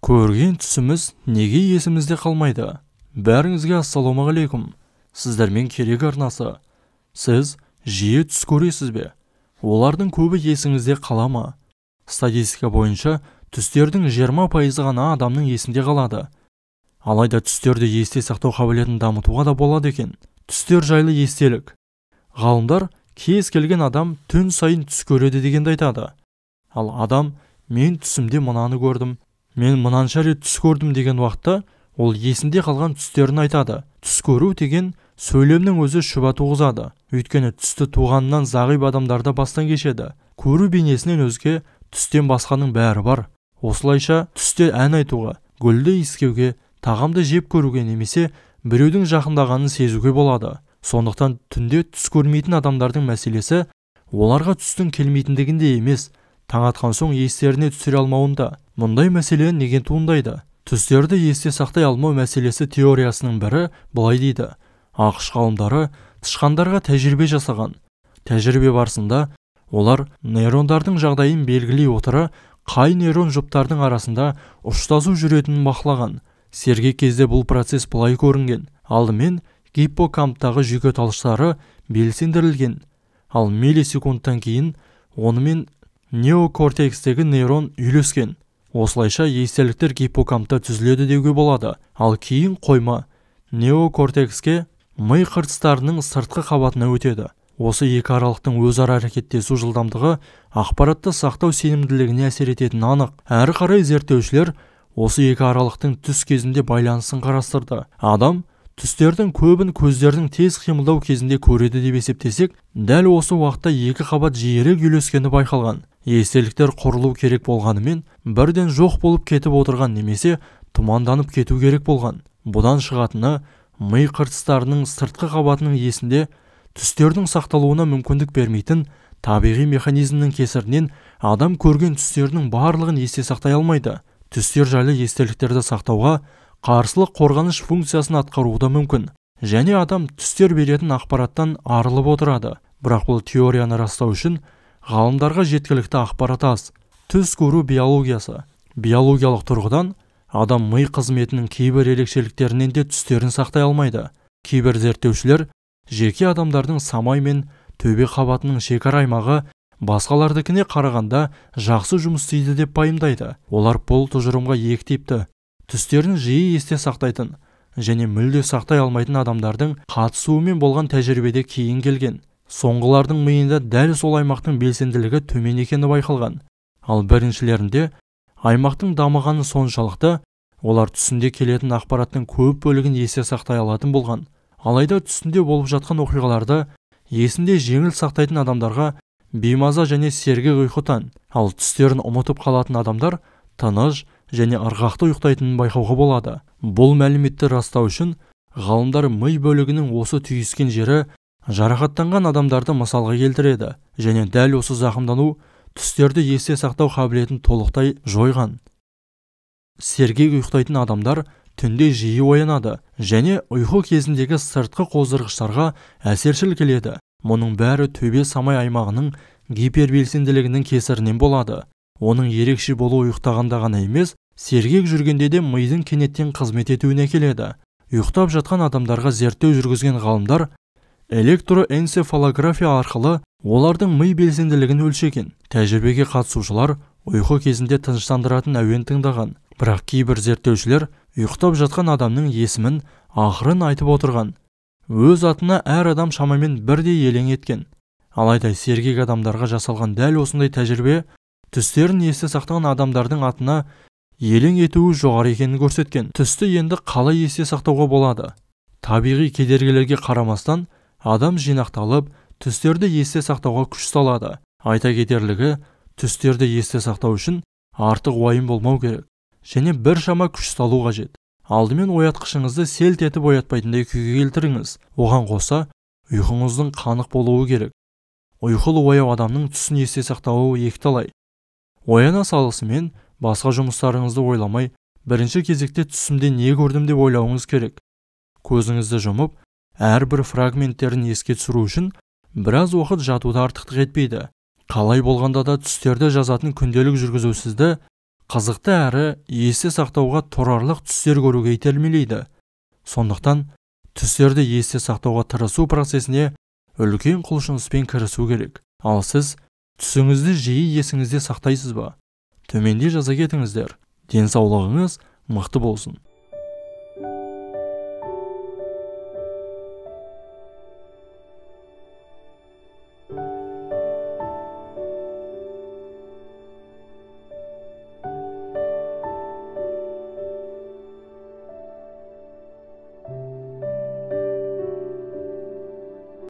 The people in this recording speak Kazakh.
көрген түсіміз неге есімізде қалмайды бәріңізге ассалаумағалейкум сіздермен керек арнасы сіз жиі түс көресіз бе олардың көбі есіңізде қала ма статистика бойынша түстердің 20 пайызы ғана адамның есінде қалады алайда түстерді есте сақтау қабілетін дамытуға да болады екен түстер жайлы естелік ғалымдар кез келген адам түн сайын түс көреді дегенді айтады ал адам мен түсімде мынаны көрдім мен мынанша рет түс көрдім деген уақытта ол есінде қалған түстерін айтады түс көру деген сөйлемнің өзі шүбә туғызады өйткені түсті туғаннан зағип адамдарды бастан кешеді көру бейнесінен өзге түстен басқаның бәрі бар осылайша түсте ән айтуға гүлді иіскеуге тағамды жеп көруге немесе біреудің жақындағанын сезуге болады сондықтан түнде түс көрмейтін адамдардың мәселесі оларға түстің келмейтіндігінде емес таң атқан соң естеріне түсіре алмауында мұндай мәселе неге туындайды түстерді есте сақтай алмау мәселесі теориясының бірі былай дейді ақш ғалымдары тышқандарға тәжірибе жасаған тәжірибе барысында олар нейрондардың жағдайын белгілей отыра қай нейрон жұптардың арасында ұштасу жүретінін бақылаған сергек кезде бұл процесс былай көрінген алдымен гиппокамптағы жүйке талшықтары белсендірілген ал миллисекундтан кейін онымен неокортекстегі нейрон үйлескен осылайша естеліктер гиппокампта түзіледі деуге болады ал кейін қойма неокортекске ми қыртыстарының сыртқы қабатына өтеді осы екі аралықтың өзара әрекеттесу жылдамдығы ақпаратты сақтау сенімділігіне әсер ететіні анық әрі қарай зерттеушілер осы екі аралықтың түс кезінде байланысын қарастырды адам түстердің көбін көздердің тез қимылдау кезінде көреді деп есептесек дәл осы уақытта екі қабат жиірек үйлескені байқалған естеліктер құрылу керек болғанымен бірден жоқ болып кетіп отырған немесе тұманданып кету керек болған бұдан шығатыны ми қыртыстарының сыртқы қабатының есінде түстердің сақталуына мүмкіндік бермейтін табиғи механизмнің кесірінен адам көрген түстердің барлығын есте сақтай алмайды түстер жайлы естеліктерді сақтауға қарсылық қорғаныш функциясын атқаруы да мүмкін және адам түстер беретін ақпараттан арылып отырады бірақ бұл теорияны растау үшін ғалымдарға жеткілікті ақпарат аз түс көру биологиясы биологиялық тұрғыдан адам ми қызметінің кейбір ерекшеліктерінен де түстерін сақтай алмайды кейбір зерттеушілер жеке адамдардың самай мен төбе қабатының шекара аймағы басқалардікіне қарағанда жақсы жұмыс істейді деп пайымдайды олар бұл тұжырымға екі типті түстерін жиі есте сақтайтын және мүлде сақтай алмайтын адамдардың қатысуымен болған тәжірибеде кейін келген соңғылардың миында дәл сол аймақтың белсенділігі төмен екені байқалған ал біріншілерінде аймақтың дамығаны соншалықты олар түсінде келетін ақпараттың көп бөлігін есте сақтай алатын болған алайда түсінде болып жатқан оқиғаларды есінде жеңіл сақтайтын адамдарға беймаза және сергек ұйқы тән ал түстерін ұмытып қалатын адамдар тыныш және ырғақты ұйықтайтынын байқауға болады бұл мәліметті растау үшін ғалымдар ми бөлігінің осы түйіскен жері жарақаттанған адамдарды мысалға келтіреді және дәл осы зақымдану түстерді есте сақтау қабілетін толықтай жойған сергек ұйықтайтын адамдар түнде жиі оянады және ұйқы кезіндегі сыртқы қоздырғыштарға әсершіл келеді мұның бәрі төбе самай аймағының гипербелсенділігінің кесірінен болады оның ерекше болу ұйықтағанда ғана емес сергек жүргенде де мидың кенеттен қызмет етуіне келеді ұйықтап жатқан адамдарға зерттеу жүргізген ғалымдар электроэнцефалография арқылы олардың ми белсенділігін өлшеген тәжірибеге қатысушылар ұйқы кезінде тыныштандыратын әуен тыңдаған бірақ кейбір зерттеушілер ұйықтап жатқан адамның есімін ақырын айтып отырған өз атына әр адам шамамен бірдей елең еткен алайда сергек адамдарға жасалған дәл осындай тәжірибе түстерін есте сақтаған адамдардың атына елең етуі жоғары екенін көрсеткен түсті енді қалай есте сақтауға болады табиғи кедергілерге қарамастан адам жинақталып түстерді есте сақтауға күш салады айта кетерлігі түстерді есте сақтау үшін артық уайым болмау керек және біршама күш салу қажет алдымен оятқышыңызды селт етіп оятпайтындай күйге келтіріңіз оған қоса ұйқыңыздың қанық болуы керек ұйқылы ояу адамның түсін есте сақтауы екіталай ояна салысымен басқа жұмыстарыңызды ойламай бірінші кезекте түсімде не көрдім деп ойлауыңыз керек көзіңізді жұмып әрбір фрагменттерін еске түсіру үшін біраз уақыт жатуды артықтық етпейді қалай болғанда да түстерді жазатын күнделік жүргізу сізді қызықты әрі есте сақтауға тұрарлық түстер көруге итермелейді сондықтан түстерді есте сақтауға тырысу процесіне үлкен құлшыныспен кірісу керек ал сіз түсіңізді жиі есіңізде сақтайсыз ба төменде жаза кетіңіздер денсаулығыңыз мықты болсын